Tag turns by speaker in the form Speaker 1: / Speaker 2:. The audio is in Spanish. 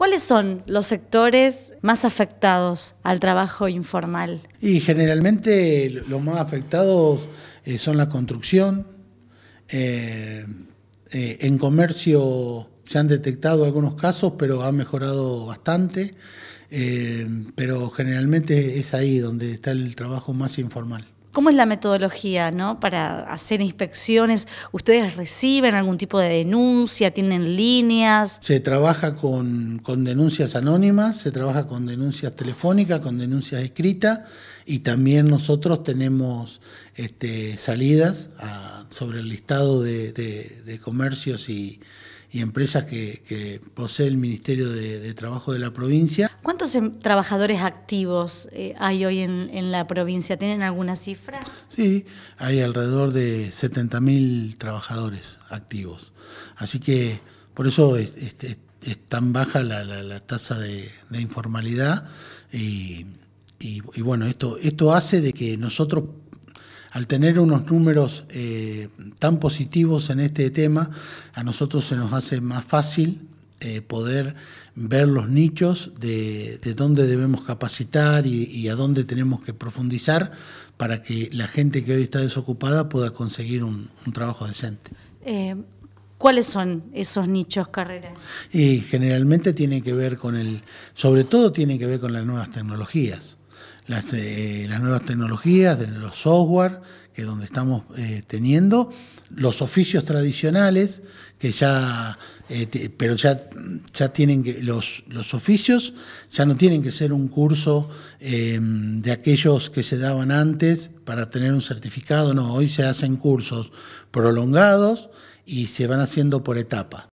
Speaker 1: ¿Cuáles son los sectores más afectados al trabajo informal?
Speaker 2: Y generalmente los más afectados eh, son la construcción, eh, eh, en comercio se han detectado algunos casos, pero ha mejorado bastante, pero generalmente es ahí donde está el trabajo más informal.
Speaker 1: ¿Cómo es la metodología ¿no? para hacer inspecciones? ¿Ustedes reciben algún tipo de denuncia? ¿Tienen líneas?
Speaker 2: Se trabaja con, con denuncias anónimas, se trabaja con denuncias telefónicas, con denuncias escritas y también nosotros tenemos este, salidas a sobre el listado de, comercios y, empresas que, posee el Ministerio de, Trabajo de la provincia.
Speaker 1: ¿Cuántos em, trabajadores activos eh, hay hoy en, en, la provincia? ¿Tienen alguna cifra? Sí,
Speaker 2: hay alrededor de 70.000 trabajadores activos. Así que por eso es, tan baja la, tasa de, informalidad y, bueno, esto, esto hace de que nosotros, al tener unos números... Eh, tan positivos en este tema, a nosotros se nos hace más fácil eh, poder ver los nichos de, dónde debemos capacitar y, a dónde tenemos que profundizar para que la gente que hoy está desocupada pueda conseguir un, trabajo decente.
Speaker 1: Eh, ¿Cuáles son esos nichos, carreras?
Speaker 2: Y generalmente tiene que ver con el, sobre todo tiene que ver con las nuevas tecnologías las, eh, las nuevas tecnologías, de los software, que es donde estamos eh, teniendo, los oficios tradicionales, que ya, eh, pero ya, ya tienen que, los, los oficios ya no tienen que ser un curso eh, de aquellos que se daban antes para tener un certificado, no, hoy se hacen cursos prolongados y se van haciendo por etapas.